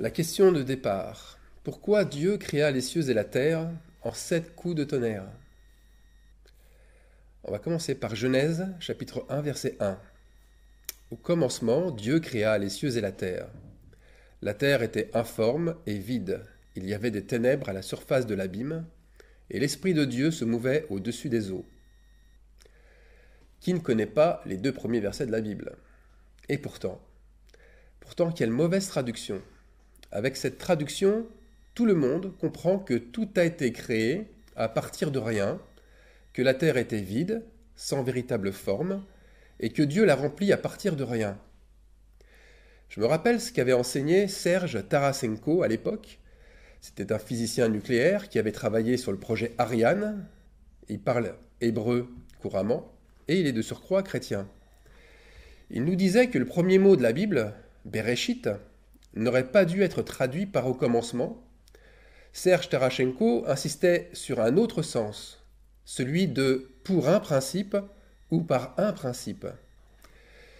La question de départ. Pourquoi Dieu créa les cieux et la terre en sept coups de tonnerre On va commencer par Genèse chapitre 1 verset 1. Au commencement, Dieu créa les cieux et la terre. La terre était informe et vide. Il y avait des ténèbres à la surface de l'abîme, et l'Esprit de Dieu se mouvait au-dessus des eaux. Qui ne connaît pas les deux premiers versets de la Bible Et pourtant, pourtant quelle mauvaise traduction avec cette traduction, tout le monde comprend que tout a été créé à partir de rien, que la terre était vide, sans véritable forme, et que Dieu l'a remplie à partir de rien. Je me rappelle ce qu'avait enseigné Serge Tarasenko à l'époque. C'était un physicien nucléaire qui avait travaillé sur le projet Ariane. Il parle hébreu couramment et il est de surcroît chrétien. Il nous disait que le premier mot de la Bible, Bereshit, n'aurait pas dû être traduit par au commencement, Serge Tarachenko insistait sur un autre sens, celui de pour un principe ou par un principe.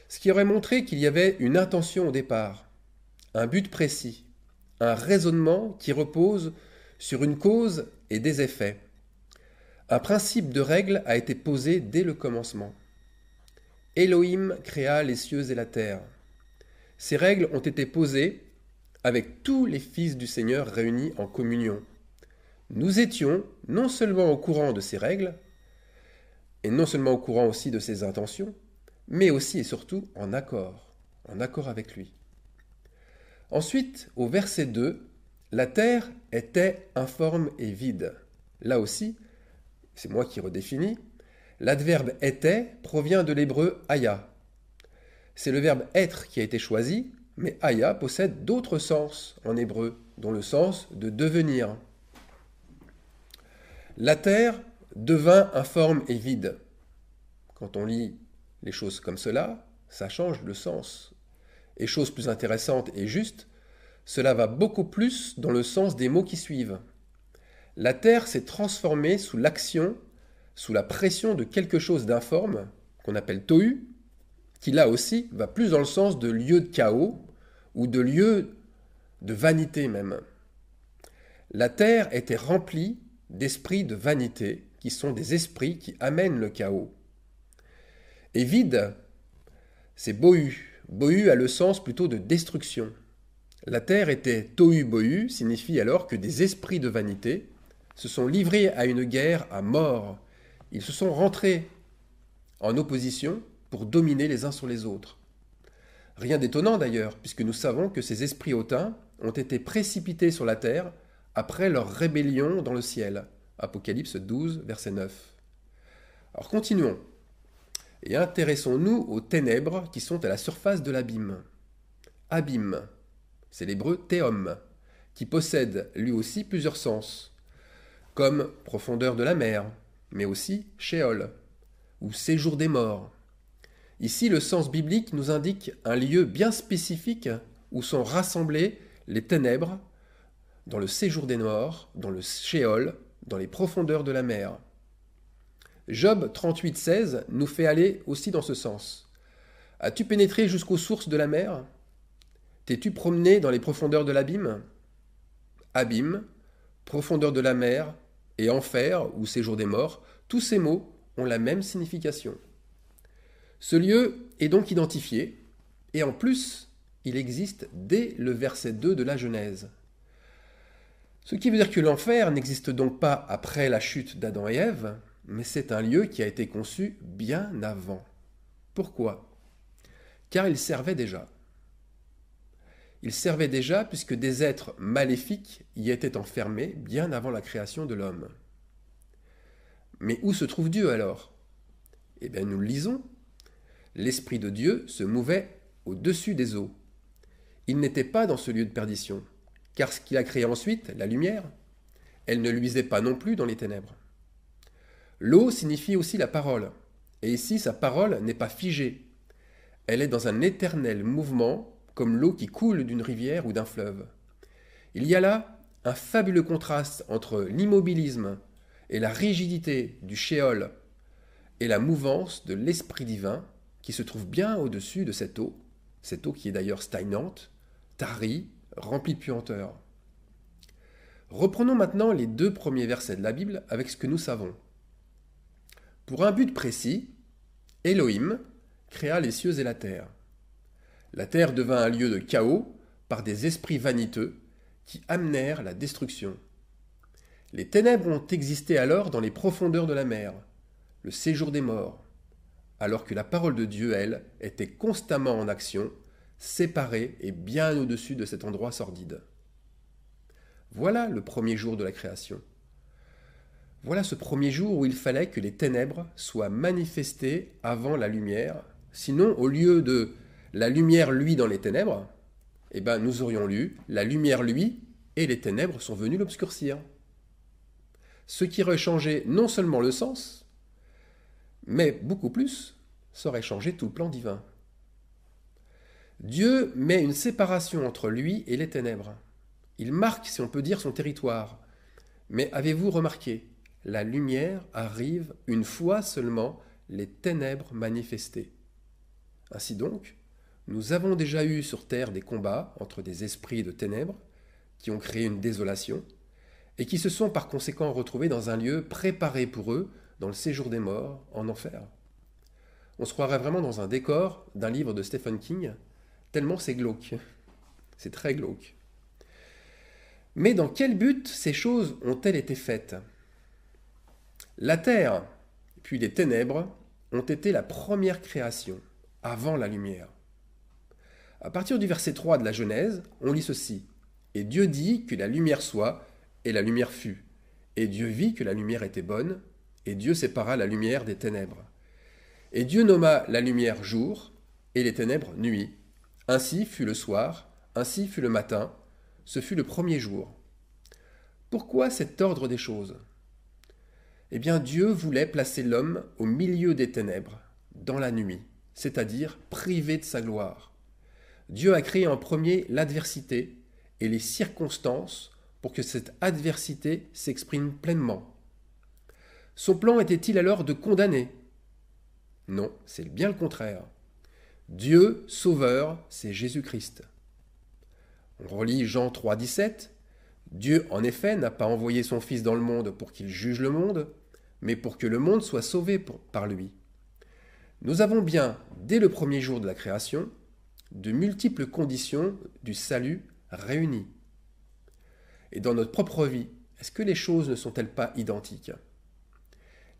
Ce qui aurait montré qu'il y avait une intention au départ, un but précis, un raisonnement qui repose sur une cause et des effets. Un principe de règle a été posé dès le commencement. Elohim créa les cieux et la terre. Ces règles ont été posées avec tous les fils du Seigneur réunis en communion. Nous étions non seulement au courant de ses règles, et non seulement au courant aussi de ses intentions, mais aussi et surtout en accord, en accord avec lui. Ensuite, au verset 2, la terre était informe et vide. Là aussi, c'est moi qui redéfinis, l'adverbe était provient de l'hébreu aya. C'est le verbe être qui a été choisi mais Aya possède d'autres sens en hébreu, dont le sens de devenir. La terre devint informe et vide. Quand on lit les choses comme cela, ça change le sens. Et chose plus intéressante et juste, cela va beaucoup plus dans le sens des mots qui suivent. La terre s'est transformée sous l'action, sous la pression de quelque chose d'informe, qu'on appelle Tohu, qui là aussi va plus dans le sens de lieu de chaos, ou de lieux de vanité même. La terre était remplie d'esprits de vanité, qui sont des esprits qui amènent le chaos. Et vide, c'est bohu. Bohu a le sens plutôt de destruction. La terre était tohu bohu, signifie alors que des esprits de vanité se sont livrés à une guerre à mort. Ils se sont rentrés en opposition pour dominer les uns sur les autres. Rien d'étonnant d'ailleurs, puisque nous savons que ces esprits hautains ont été précipités sur la terre après leur rébellion dans le ciel. Apocalypse 12, verset 9. Alors continuons et intéressons-nous aux ténèbres qui sont à la surface de l'abîme. Abîme, c'est l'hébreu théom, qui possède lui aussi plusieurs sens, comme profondeur de la mer, mais aussi shéol, ou séjour des morts, Ici, le sens biblique nous indique un lieu bien spécifique où sont rassemblées les ténèbres, dans le séjour des morts, dans le shéol, dans les profondeurs de la mer. Job 38.16 nous fait aller aussi dans ce sens. As-tu pénétré jusqu'aux sources de la mer T'es-tu promené dans les profondeurs de l'abîme Abîme, profondeur de la mer et enfer ou séjour des morts, tous ces mots ont la même signification. Ce lieu est donc identifié, et en plus, il existe dès le verset 2 de la Genèse. Ce qui veut dire que l'enfer n'existe donc pas après la chute d'Adam et Ève, mais c'est un lieu qui a été conçu bien avant. Pourquoi Car il servait déjà. Il servait déjà puisque des êtres maléfiques y étaient enfermés bien avant la création de l'homme. Mais où se trouve Dieu alors Eh bien nous le lisons l'Esprit de Dieu se mouvait au-dessus des eaux. Il n'était pas dans ce lieu de perdition, car ce qu'il a créé ensuite, la lumière, elle ne luisait pas non plus dans les ténèbres. L'eau signifie aussi la parole, et ici sa parole n'est pas figée. Elle est dans un éternel mouvement, comme l'eau qui coule d'une rivière ou d'un fleuve. Il y a là un fabuleux contraste entre l'immobilisme et la rigidité du shéol et la mouvance de l'Esprit divin qui se trouve bien au-dessus de cette eau, cette eau qui est d'ailleurs stagnante, tarie, remplie de puanteur. Reprenons maintenant les deux premiers versets de la Bible avec ce que nous savons. Pour un but précis, Elohim créa les cieux et la terre. La terre devint un lieu de chaos par des esprits vaniteux qui amenèrent la destruction. Les ténèbres ont existé alors dans les profondeurs de la mer, le séjour des morts alors que la parole de Dieu, elle, était constamment en action, séparée et bien au-dessus de cet endroit sordide. Voilà le premier jour de la création. Voilà ce premier jour où il fallait que les ténèbres soient manifestées avant la lumière, sinon au lieu de la lumière lui dans les ténèbres, eh ben nous aurions lu la lumière lui et les ténèbres sont venues l'obscurcir. Ce qui aurait changé non seulement le sens, mais beaucoup plus, ça aurait changé tout le plan divin. Dieu met une séparation entre lui et les ténèbres. Il marque, si on peut dire, son territoire. Mais avez-vous remarqué La lumière arrive une fois seulement les ténèbres manifestées. Ainsi donc, nous avons déjà eu sur Terre des combats entre des esprits de ténèbres, qui ont créé une désolation, et qui se sont par conséquent retrouvés dans un lieu préparé pour eux dans le séjour des morts, en enfer. On se croirait vraiment dans un décor d'un livre de Stephen King, tellement c'est glauque. C'est très glauque. Mais dans quel but ces choses ont-elles été faites La terre, puis les ténèbres, ont été la première création, avant la lumière. À partir du verset 3 de la Genèse, on lit ceci. Et Dieu dit que la lumière soit, et la lumière fut. Et Dieu vit que la lumière était bonne, et Dieu sépara la lumière des ténèbres. Et Dieu nomma la lumière jour, et les ténèbres nuit. Ainsi fut le soir, ainsi fut le matin, ce fut le premier jour. Pourquoi cet ordre des choses Eh bien Dieu voulait placer l'homme au milieu des ténèbres, dans la nuit, c'est-à-dire privé de sa gloire. Dieu a créé en premier l'adversité et les circonstances pour que cette adversité s'exprime pleinement, son plan était-il alors de condamner Non, c'est bien le contraire. Dieu sauveur, c'est Jésus-Christ. On relit Jean 3,17. Dieu, en effet, n'a pas envoyé son Fils dans le monde pour qu'il juge le monde, mais pour que le monde soit sauvé par lui. Nous avons bien, dès le premier jour de la création, de multiples conditions du salut réunies. Et dans notre propre vie, est-ce que les choses ne sont-elles pas identiques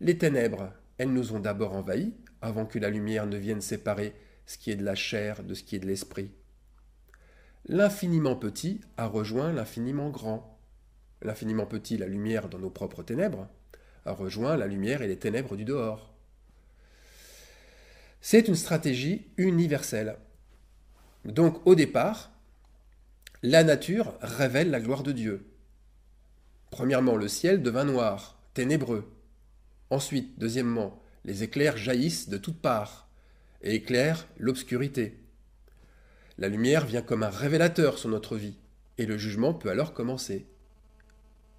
les ténèbres, elles nous ont d'abord envahis, avant que la lumière ne vienne séparer ce qui est de la chair de ce qui est de l'esprit. L'infiniment petit a rejoint l'infiniment grand. L'infiniment petit, la lumière dans nos propres ténèbres, a rejoint la lumière et les ténèbres du dehors. C'est une stratégie universelle. Donc au départ, la nature révèle la gloire de Dieu. Premièrement, le ciel devint noir, ténébreux. Ensuite, deuxièmement, les éclairs jaillissent de toutes parts et éclairent l'obscurité. La lumière vient comme un révélateur sur notre vie, et le jugement peut alors commencer.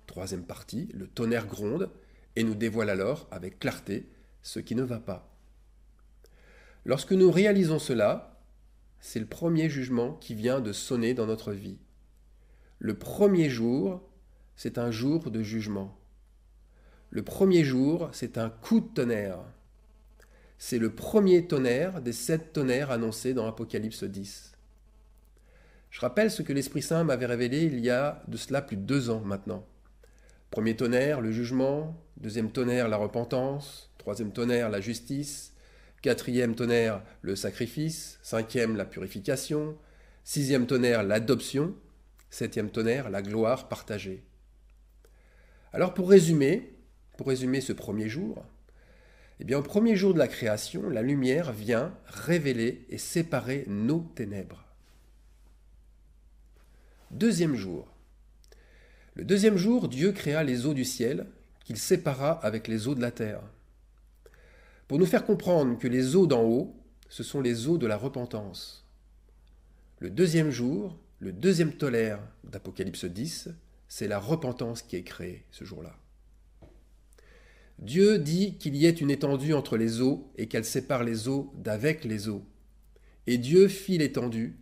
Troisième partie, le tonnerre gronde et nous dévoile alors avec clarté ce qui ne va pas. Lorsque nous réalisons cela, c'est le premier jugement qui vient de sonner dans notre vie. Le premier jour, c'est un jour de jugement. Le premier jour, c'est un coup de tonnerre. C'est le premier tonnerre des sept tonnerres annoncés dans Apocalypse 10. Je rappelle ce que l'Esprit Saint m'avait révélé il y a de cela plus de deux ans maintenant. Premier tonnerre, le jugement. Deuxième tonnerre, la repentance. Troisième tonnerre, la justice. Quatrième tonnerre, le sacrifice. Cinquième, la purification. Sixième tonnerre, l'adoption. Septième tonnerre, la gloire partagée. Alors pour résumer, pour résumer ce premier jour, eh bien, au premier jour de la création, la lumière vient révéler et séparer nos ténèbres. Deuxième jour. Le deuxième jour, Dieu créa les eaux du ciel, qu'il sépara avec les eaux de la terre. Pour nous faire comprendre que les eaux d'en haut, ce sont les eaux de la repentance. Le deuxième jour, le deuxième tolère d'Apocalypse 10, c'est la repentance qui est créée ce jour-là. Dieu dit qu'il y ait une étendue entre les eaux et qu'elle sépare les eaux d'avec les eaux. Et Dieu fit l'étendue,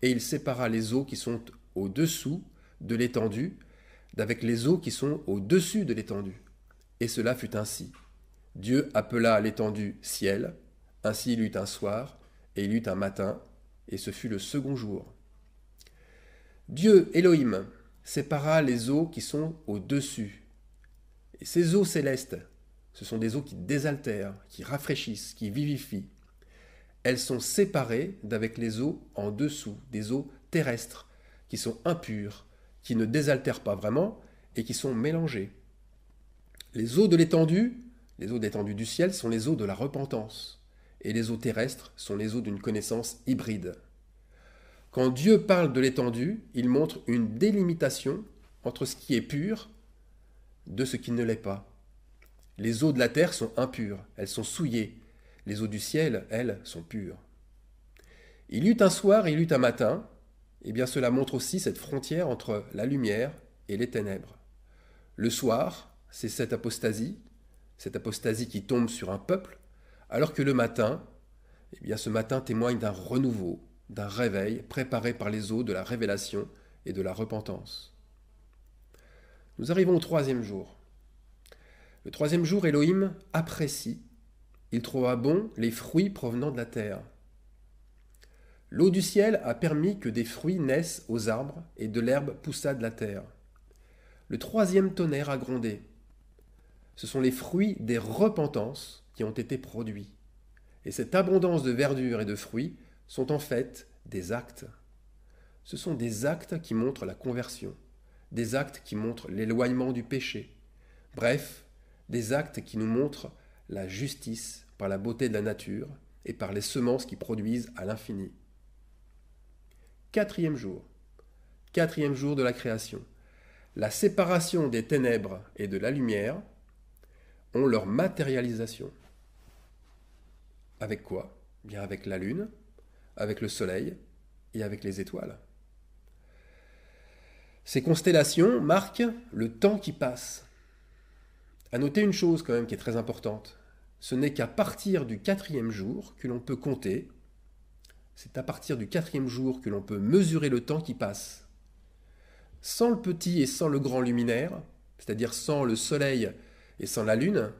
et il sépara les eaux qui sont au-dessous de l'étendue d'avec les eaux qui sont au-dessus de l'étendue. Et cela fut ainsi. Dieu appela l'étendue ciel, ainsi il eut un soir, et il eut un matin, et ce fut le second jour. Dieu, Elohim, sépara les eaux qui sont au-dessus. Et ces eaux célestes, ce sont des eaux qui désaltèrent, qui rafraîchissent, qui vivifient. Elles sont séparées d'avec les eaux en dessous, des eaux terrestres, qui sont impures, qui ne désaltèrent pas vraiment et qui sont mélangées. Les eaux de l'étendue, les eaux d'étendue du ciel sont les eaux de la repentance, et les eaux terrestres sont les eaux d'une connaissance hybride. Quand Dieu parle de l'étendue, il montre une délimitation entre ce qui est pur de ce qui ne l'est pas. Les eaux de la terre sont impures, elles sont souillées. Les eaux du ciel, elles, sont pures. Il y eut un soir, il y eut un matin. Eh bien, cela montre aussi cette frontière entre la lumière et les ténèbres. Le soir, c'est cette apostasie, cette apostasie qui tombe sur un peuple, alors que le matin, eh bien, ce matin témoigne d'un renouveau, d'un réveil préparé par les eaux de la révélation et de la repentance. Nous arrivons au troisième jour. Le troisième jour, Elohim apprécie. Il trouva bon les fruits provenant de la terre. L'eau du ciel a permis que des fruits naissent aux arbres et de l'herbe poussa de la terre. Le troisième tonnerre a grondé. Ce sont les fruits des repentances qui ont été produits. Et cette abondance de verdure et de fruits sont en fait des actes. Ce sont des actes qui montrent la conversion, des actes qui montrent l'éloignement du péché. Bref, des actes qui nous montrent la justice par la beauté de la nature et par les semences qui produisent à l'infini. Quatrième jour. Quatrième jour de la création. La séparation des ténèbres et de la lumière ont leur matérialisation. Avec quoi eh Bien avec la lune, avec le soleil et avec les étoiles. Ces constellations marquent le temps qui passe, à noter une chose quand même qui est très importante. Ce n'est qu'à partir du quatrième jour que l'on peut compter. C'est à partir du quatrième jour que l'on peut mesurer le temps qui passe. Sans le petit et sans le grand luminaire, c'est-à-dire sans le soleil et sans la lune,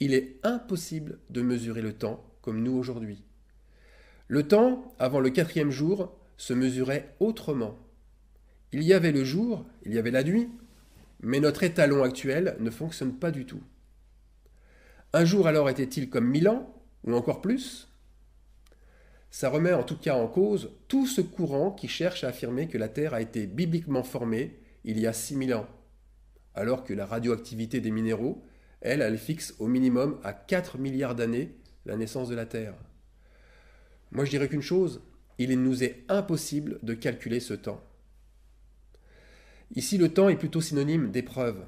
il est impossible de mesurer le temps comme nous aujourd'hui. Le temps, avant le quatrième jour, se mesurait autrement. Il y avait le jour, il y avait la nuit, mais notre étalon actuel ne fonctionne pas du tout. Un jour alors était-il comme 1000 ans, ou encore plus Ça remet en tout cas en cause tout ce courant qui cherche à affirmer que la Terre a été bibliquement formée il y a 6000 ans, alors que la radioactivité des minéraux, elle, elle fixe au minimum à 4 milliards d'années la naissance de la Terre. Moi je dirais qu'une chose, il nous est impossible de calculer ce temps. Ici, le temps est plutôt synonyme d'épreuve.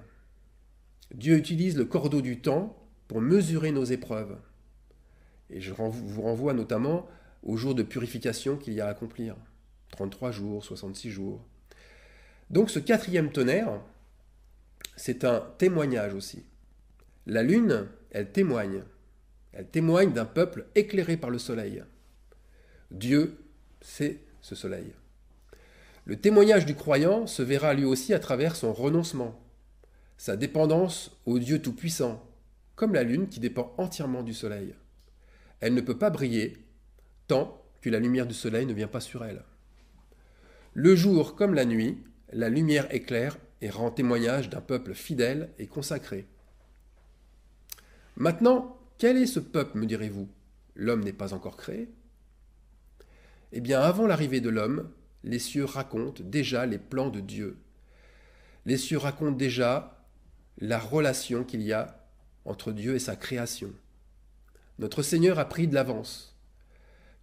Dieu utilise le cordeau du temps pour mesurer nos épreuves. Et je vous renvoie notamment aux jours de purification qu'il y a à accomplir. 33 jours, 66 jours. Donc ce quatrième tonnerre, c'est un témoignage aussi. La lune, elle témoigne. Elle témoigne d'un peuple éclairé par le soleil. Dieu, c'est ce soleil. Le témoignage du croyant se verra lui aussi à travers son renoncement, sa dépendance au Dieu Tout-Puissant, comme la Lune qui dépend entièrement du Soleil. Elle ne peut pas briller tant que la lumière du Soleil ne vient pas sur elle. Le jour comme la nuit, la lumière éclaire et rend témoignage d'un peuple fidèle et consacré. Maintenant, quel est ce peuple, me direz-vous L'homme n'est pas encore créé Eh bien, avant l'arrivée de l'homme, les cieux racontent déjà les plans de Dieu. Les cieux racontent déjà la relation qu'il y a entre Dieu et sa création. Notre Seigneur a pris de l'avance,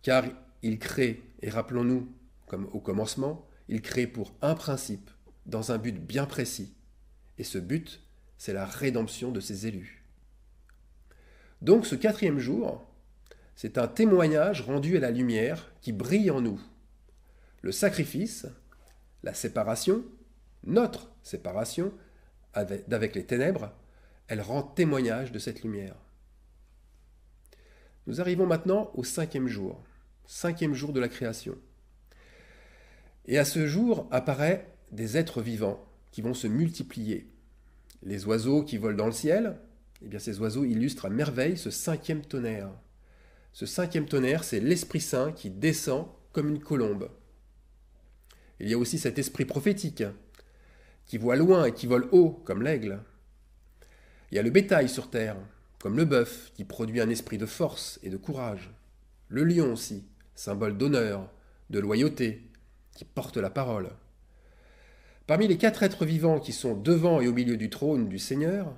car il crée, et rappelons-nous, comme au commencement, il crée pour un principe, dans un but bien précis. Et ce but, c'est la rédemption de ses élus. Donc ce quatrième jour, c'est un témoignage rendu à la lumière qui brille en nous, le sacrifice, la séparation, notre séparation d'avec les ténèbres, elle rend témoignage de cette lumière. Nous arrivons maintenant au cinquième jour, cinquième jour de la création. Et à ce jour apparaît des êtres vivants qui vont se multiplier. Les oiseaux qui volent dans le ciel, eh bien ces oiseaux illustrent à merveille ce cinquième tonnerre. Ce cinquième tonnerre, c'est l'Esprit Saint qui descend comme une colombe. Il y a aussi cet esprit prophétique qui voit loin et qui vole haut comme l'aigle. Il y a le bétail sur terre, comme le bœuf, qui produit un esprit de force et de courage. Le lion aussi, symbole d'honneur, de loyauté, qui porte la parole. Parmi les quatre êtres vivants qui sont devant et au milieu du trône du Seigneur,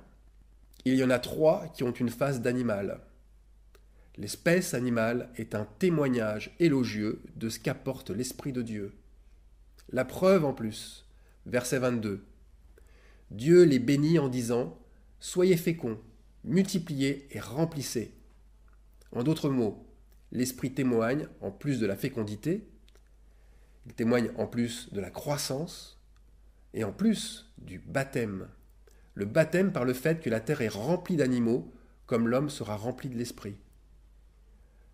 il y en a trois qui ont une face d'animal. L'espèce animale est un témoignage élogieux de ce qu'apporte l'Esprit de Dieu. La preuve en plus. Verset 22. Dieu les bénit en disant, Soyez féconds, multipliez et remplissez. En d'autres mots, l'Esprit témoigne en plus de la fécondité, il témoigne en plus de la croissance et en plus du baptême. Le baptême par le fait que la terre est remplie d'animaux comme l'homme sera rempli de l'Esprit.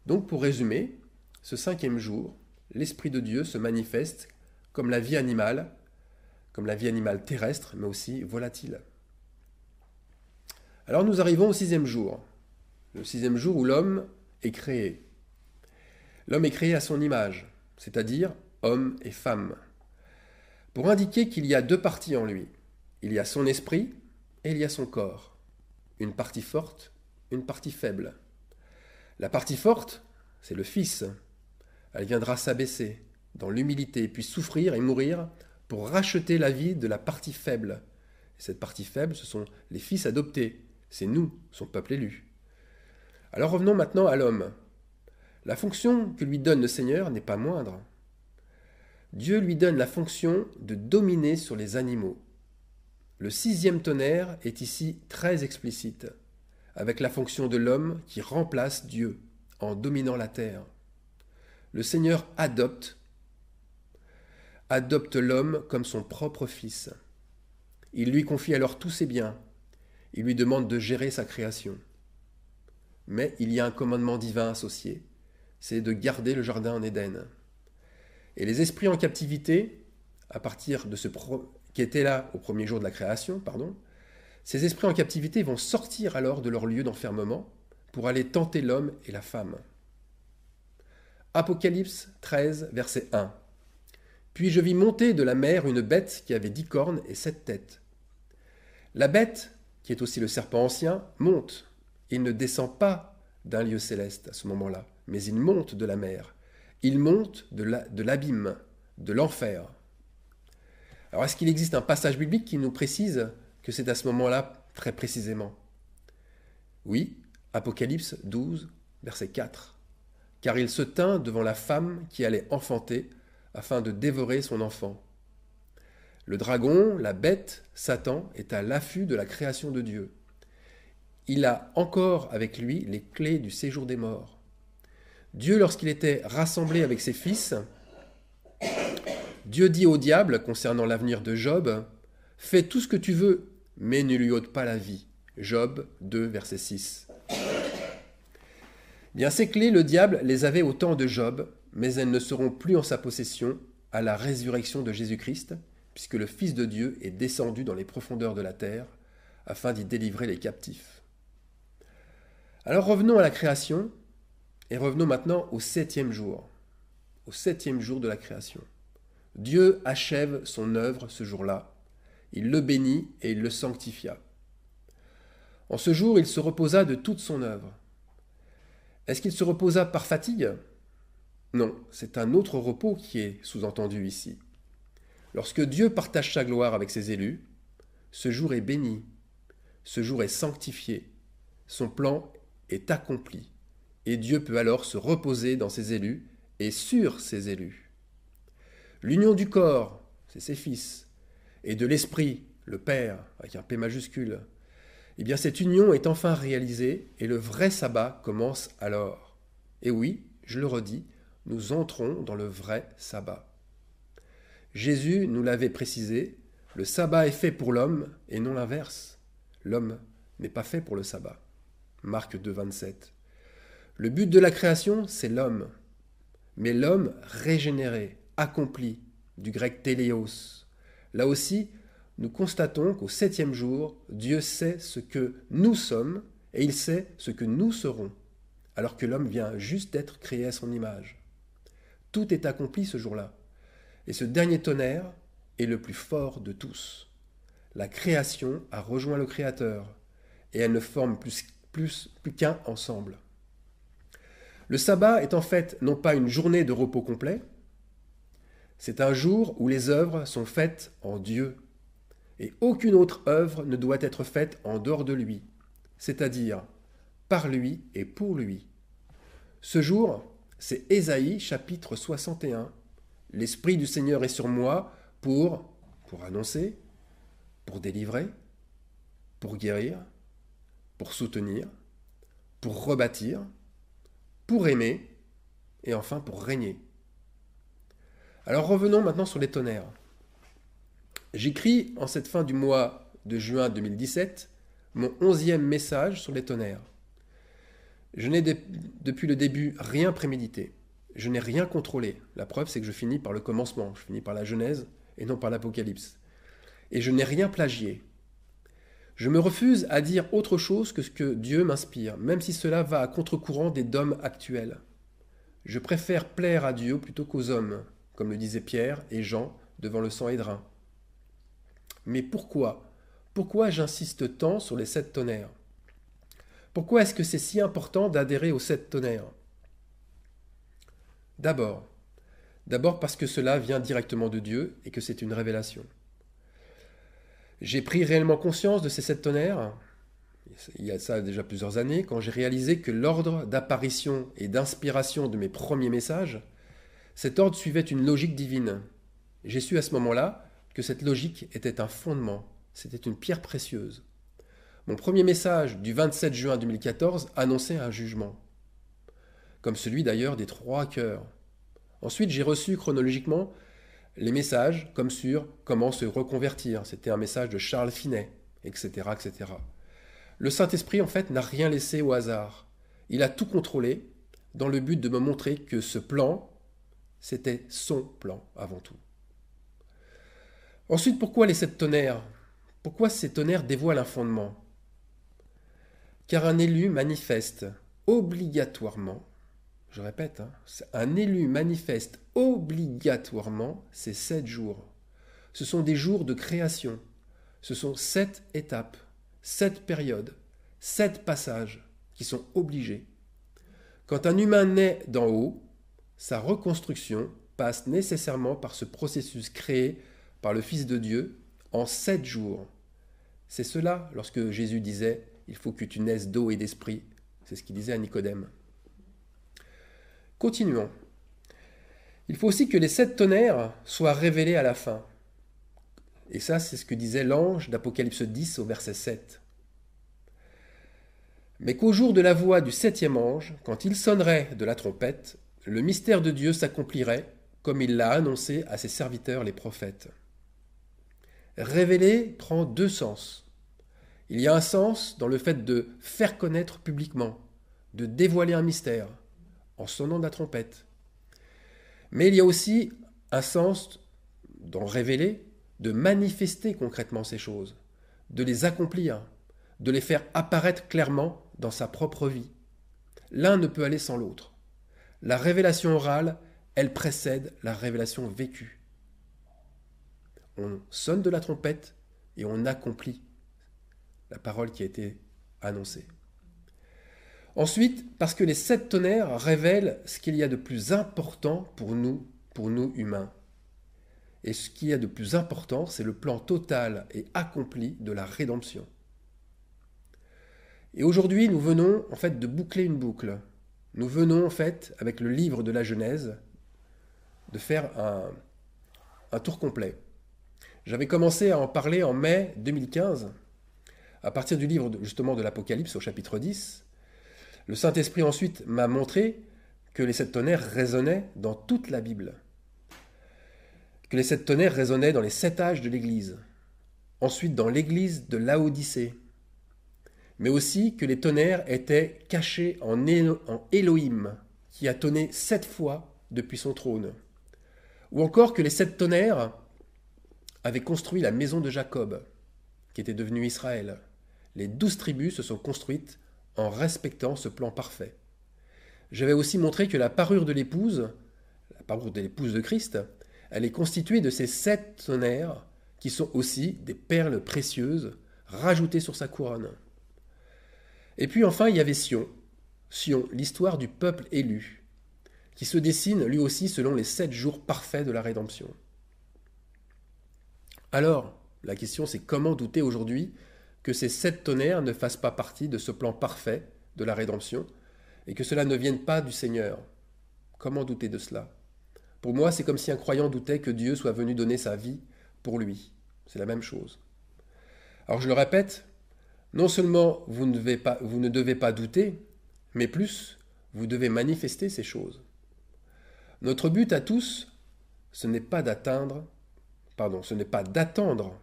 Donc pour résumer, ce cinquième jour, l'Esprit de Dieu se manifeste comme la vie animale, comme la vie animale terrestre, mais aussi volatile. Alors nous arrivons au sixième jour, le sixième jour où l'homme est créé. L'homme est créé à son image, c'est-à-dire homme et femme, pour indiquer qu'il y a deux parties en lui. Il y a son esprit et il y a son corps. Une partie forte, une partie faible. La partie forte, c'est le Fils. Elle viendra s'abaisser, dans l'humilité, puis souffrir et mourir pour racheter la vie de la partie faible. cette partie faible, ce sont les fils adoptés. C'est nous, son peuple élu. Alors revenons maintenant à l'homme. La fonction que lui donne le Seigneur n'est pas moindre. Dieu lui donne la fonction de dominer sur les animaux. Le sixième tonnerre est ici très explicite, avec la fonction de l'homme qui remplace Dieu en dominant la terre. Le Seigneur adopte adopte l'homme comme son propre fils. Il lui confie alors tous ses biens. Il lui demande de gérer sa création. Mais il y a un commandement divin associé, c'est de garder le jardin en Éden. Et les esprits en captivité, à partir de ce qui était là au premier jour de la création, pardon, ces esprits en captivité vont sortir alors de leur lieu d'enfermement pour aller tenter l'homme et la femme. Apocalypse 13, verset 1. Puis je vis monter de la mer une bête qui avait dix cornes et sept têtes. La bête, qui est aussi le serpent ancien, monte. Il ne descend pas d'un lieu céleste à ce moment-là, mais il monte de la mer. Il monte de l'abîme, de l'enfer. Alors est-ce qu'il existe un passage biblique qui nous précise que c'est à ce moment-là très précisément Oui, Apocalypse 12, verset 4. Car il se tint devant la femme qui allait enfanter, afin de dévorer son enfant. Le dragon, la bête, Satan, est à l'affût de la création de Dieu. Il a encore avec lui les clés du séjour des morts. Dieu, lorsqu'il était rassemblé avec ses fils, Dieu dit au diable concernant l'avenir de Job, Fais tout ce que tu veux, mais ne lui ôte pas la vie. Job 2, verset 6. Bien, ces clés, le diable les avait au temps de Job, mais elles ne seront plus en sa possession à la résurrection de Jésus-Christ, puisque le Fils de Dieu est descendu dans les profondeurs de la terre, afin d'y délivrer les captifs. Alors revenons à la création, et revenons maintenant au septième jour, au septième jour de la création. Dieu achève son œuvre ce jour-là, il le bénit et il le sanctifia. En ce jour, il se reposa de toute son œuvre. Est-ce qu'il se reposa par fatigue non, c'est un autre repos qui est sous-entendu ici. Lorsque Dieu partage sa gloire avec ses élus, ce jour est béni, ce jour est sanctifié, son plan est accompli, et Dieu peut alors se reposer dans ses élus et sur ses élus. L'union du corps, c'est ses fils, et de l'esprit, le Père, avec un P majuscule, eh bien cette union est enfin réalisée et le vrai sabbat commence alors. Et oui, je le redis, nous entrons dans le vrai sabbat. Jésus nous l'avait précisé, le sabbat est fait pour l'homme et non l'inverse. L'homme n'est pas fait pour le sabbat. Marc 2, 27. Le but de la création, c'est l'homme. Mais l'homme régénéré, accompli, du grec téléos. Là aussi, nous constatons qu'au septième jour, Dieu sait ce que nous sommes et il sait ce que nous serons, alors que l'homme vient juste d'être créé à son image. Tout est accompli ce jour-là. Et ce dernier tonnerre est le plus fort de tous. La création a rejoint le Créateur, et elle ne forme plus, plus, plus qu'un ensemble. Le sabbat est en fait non pas une journée de repos complet, c'est un jour où les œuvres sont faites en Dieu, et aucune autre œuvre ne doit être faite en dehors de lui, c'est-à-dire par lui et pour lui. Ce jour, c'est Ésaïe chapitre 61. L'Esprit du Seigneur est sur moi pour, pour annoncer, pour délivrer, pour guérir, pour soutenir, pour rebâtir, pour aimer, et enfin pour régner. Alors revenons maintenant sur les tonnerres. J'écris en cette fin du mois de juin 2017 mon onzième message sur les tonnerres. Je n'ai depuis le début rien prémédité. Je n'ai rien contrôlé. La preuve, c'est que je finis par le commencement, je finis par la Genèse et non par l'Apocalypse. Et je n'ai rien plagié. Je me refuse à dire autre chose que ce que Dieu m'inspire, même si cela va à contre-courant des dômes actuels. Je préfère plaire à Dieu plutôt qu'aux hommes, comme le disaient Pierre et Jean devant le sang édrin. Mais pourquoi Pourquoi j'insiste tant sur les sept tonnerres pourquoi est-ce que c'est si important d'adhérer aux sept tonnerres D'abord, d'abord parce que cela vient directement de Dieu et que c'est une révélation. J'ai pris réellement conscience de ces sept tonnerres, il y a ça déjà plusieurs années, quand j'ai réalisé que l'ordre d'apparition et d'inspiration de mes premiers messages, cet ordre suivait une logique divine. J'ai su à ce moment-là que cette logique était un fondement, c'était une pierre précieuse. Mon premier message du 27 juin 2014 annonçait un jugement, comme celui d'ailleurs des trois cœurs. Ensuite, j'ai reçu chronologiquement les messages comme sur comment se reconvertir. C'était un message de Charles Finet, etc. etc. Le Saint-Esprit, en fait, n'a rien laissé au hasard. Il a tout contrôlé dans le but de me montrer que ce plan, c'était son plan avant tout. Ensuite, pourquoi les sept tonnerres Pourquoi ces tonnerres dévoilent un fondement car un élu manifeste obligatoirement, je répète, hein, un élu manifeste obligatoirement ces sept jours. Ce sont des jours de création. Ce sont sept étapes, sept périodes, sept passages qui sont obligés. Quand un humain naît d'en haut, sa reconstruction passe nécessairement par ce processus créé par le Fils de Dieu en sept jours. C'est cela lorsque Jésus disait il faut que tu naisses d'eau et d'esprit. C'est ce qu'il disait à Nicodème. Continuons. Il faut aussi que les sept tonnerres soient révélés à la fin. Et ça, c'est ce que disait l'ange d'Apocalypse 10 au verset 7. Mais qu'au jour de la voix du septième ange, quand il sonnerait de la trompette, le mystère de Dieu s'accomplirait, comme il l'a annoncé à ses serviteurs les prophètes. Révéler prend deux sens. Il y a un sens dans le fait de faire connaître publiquement, de dévoiler un mystère, en sonnant de la trompette. Mais il y a aussi un sens d'en révéler, de manifester concrètement ces choses, de les accomplir, de les faire apparaître clairement dans sa propre vie. L'un ne peut aller sans l'autre. La révélation orale, elle précède la révélation vécue. On sonne de la trompette et on accomplit la parole qui a été annoncée. Ensuite, parce que les sept tonnerres révèlent ce qu'il y a de plus important pour nous, pour nous humains. Et ce qu'il y a de plus important, c'est le plan total et accompli de la rédemption. Et aujourd'hui, nous venons en fait de boucler une boucle. Nous venons en fait, avec le livre de la Genèse, de faire un, un tour complet. J'avais commencé à en parler en mai 2015 à partir du livre justement de l'Apocalypse au chapitre 10, le Saint-Esprit ensuite m'a montré que les sept tonnerres résonnaient dans toute la Bible, que les sept tonnerres résonnaient dans les sept âges de l'Église, ensuite dans l'Église de l'Aodyssée, mais aussi que les tonnerres étaient cachés en, en Elohim, qui a tonné sept fois depuis son trône, ou encore que les sept tonnerres avaient construit la maison de Jacob, qui était devenue Israël, les douze tribus se sont construites en respectant ce plan parfait. Je vais aussi montrer que la parure de l'épouse, la parure de l'épouse de Christ, elle est constituée de ces sept tonnerres qui sont aussi des perles précieuses rajoutées sur sa couronne. Et puis enfin, il y avait Sion. Sion, l'histoire du peuple élu, qui se dessine lui aussi selon les sept jours parfaits de la rédemption. Alors, la question c'est comment douter aujourd'hui que ces sept tonnerres ne fassent pas partie de ce plan parfait de la rédemption, et que cela ne vienne pas du Seigneur. Comment douter de cela Pour moi, c'est comme si un croyant doutait que Dieu soit venu donner sa vie pour lui. C'est la même chose. Alors je le répète, non seulement vous ne devez pas, douter, mais plus, vous devez manifester ces choses. Notre but à tous, ce n'est pas d'atteindre, pardon, ce n'est pas d'attendre,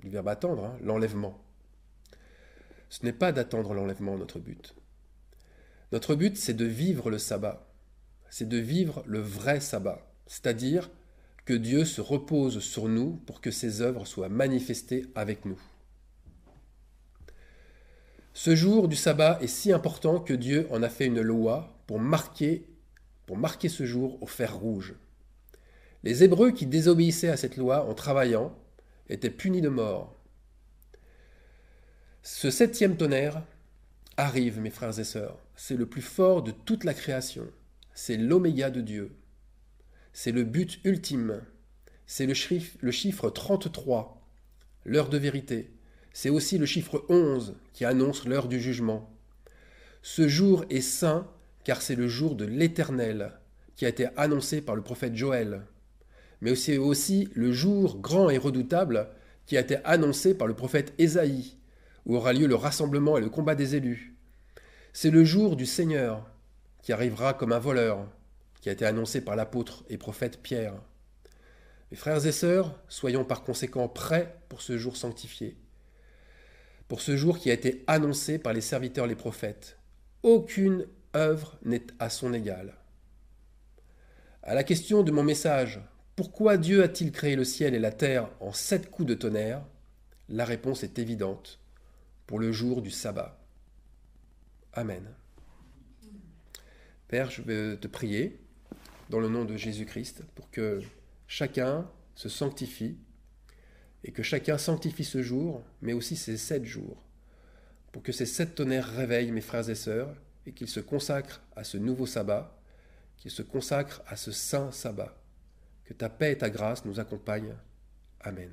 du verbe attendre, hein, l'enlèvement, ce n'est pas d'attendre l'enlèvement notre but. Notre but, c'est de vivre le sabbat, c'est de vivre le vrai sabbat, c'est-à-dire que Dieu se repose sur nous pour que ses œuvres soient manifestées avec nous. Ce jour du sabbat est si important que Dieu en a fait une loi pour marquer, pour marquer ce jour au fer rouge. Les Hébreux qui désobéissaient à cette loi en travaillant étaient punis de mort. Ce septième tonnerre arrive, mes frères et sœurs. C'est le plus fort de toute la création. C'est l'oméga de Dieu. C'est le but ultime. C'est le, le, chiffre 33, l'heure de vérité. C'est aussi le chiffre 11 qui annonce l'heure du jugement. Ce jour est saint car c'est le jour de l'Éternel qui a été annoncé par le prophète Joël. Mais c'est aussi le jour grand et redoutable qui a été annoncé par le prophète Ésaïe où aura lieu le rassemblement et le combat des élus. C'est le jour du Seigneur, qui arrivera comme un voleur, qui a été annoncé par l'apôtre et prophète Pierre. Mes frères et sœurs, soyons par conséquent prêts pour ce jour sanctifié, pour ce jour qui a été annoncé par les serviteurs les prophètes. Aucune œuvre n'est à son égal. À la question de mon message, pourquoi Dieu a-t-il créé le ciel et la terre en sept coups de tonnerre La réponse est évidente pour le jour du sabbat. Amen. Père, je veux te prier dans le nom de Jésus-Christ pour que chacun se sanctifie et que chacun sanctifie ce jour, mais aussi ces sept jours, pour que ces sept tonnerres réveillent mes frères et sœurs et qu'ils se consacrent à ce nouveau sabbat, qu'ils se consacrent à ce saint sabbat. Que ta paix et ta grâce nous accompagnent. Amen.